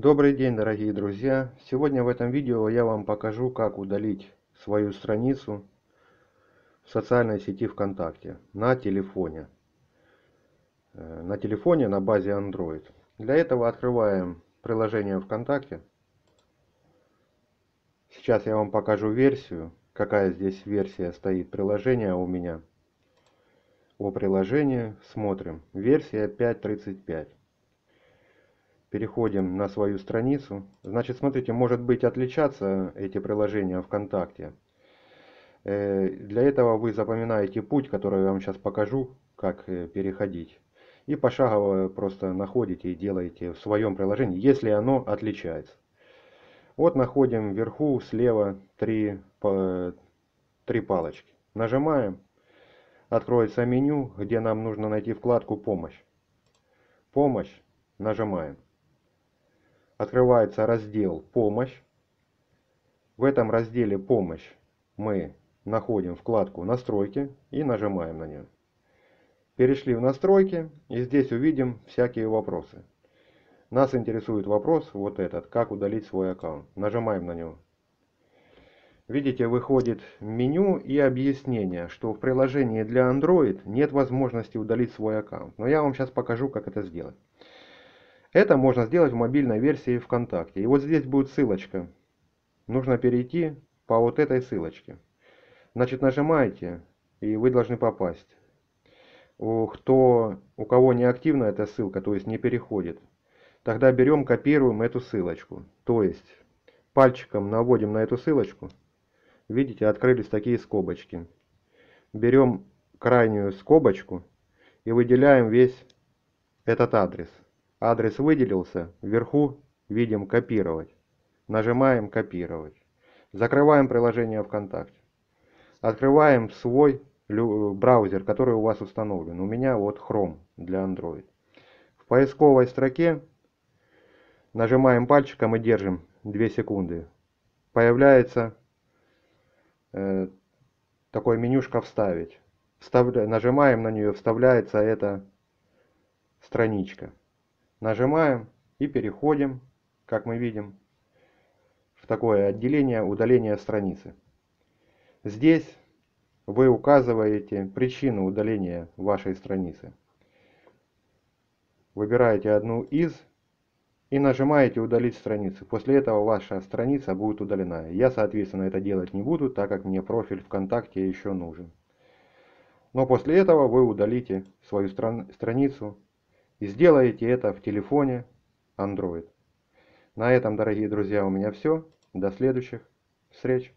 Добрый день дорогие друзья! Сегодня в этом видео я вам покажу как удалить свою страницу в социальной сети ВКонтакте на телефоне. Э, на телефоне на базе Android. Для этого открываем приложение ВКонтакте. Сейчас я вам покажу версию, какая здесь версия стоит приложения у меня. О приложении смотрим. Версия 5.35 переходим на свою страницу. Значит, смотрите, может быть отличаться эти приложения ВКонтакте. Э, для этого вы запоминаете путь, который я вам сейчас покажу, как э, переходить. И пошагово просто находите и делаете в своем приложении, если оно отличается. Вот находим вверху слева три, три палочки. Нажимаем, откроется меню, где нам нужно найти вкладку «Помощь». «Помощь» нажимаем открывается раздел «Помощь». В этом разделе «Помощь» мы находим вкладку «Настройки» и нажимаем на нее. Перешли в настройки и здесь увидим всякие вопросы. Нас интересует вопрос вот этот, как удалить свой аккаунт. Нажимаем на него. Видите, выходит меню и объяснение, что в приложении для Android нет возможности удалить свой аккаунт. Но я вам сейчас покажу, как это сделать. Это можно сделать в мобильной версии ВКонтакте. И вот здесь будет ссылочка. Нужно перейти по вот этой ссылочке. Значит, нажимаете, и вы должны попасть. У, кто, у кого не активна эта ссылка, то есть не переходит, тогда берем, копируем эту ссылочку. То есть пальчиком наводим на эту ссылочку. Видите, открылись такие скобочки. Берем крайнюю скобочку и выделяем весь этот адрес. Адрес выделился, вверху видим «Копировать». Нажимаем «Копировать». Закрываем приложение ВКонтакте. Открываем свой браузер, который у вас установлен. У меня вот Chrome для Android. В поисковой строке нажимаем пальчиком и держим 2 секунды. Появляется э, такое менюшка «Вставить». Вставля... Нажимаем на нее, вставляется эта страничка нажимаем и переходим, как мы видим, в такое отделение удаления страницы. Здесь вы указываете причину удаления вашей страницы. Выбираете одну из и нажимаете «Удалить страницу». После этого ваша страница будет удалена. Я, соответственно, это делать не буду, так как мне профиль ВКонтакте еще нужен. Но после этого вы удалите свою страницу и сделаете это в телефоне Android. На этом, дорогие друзья, у меня все. До следующих встреч.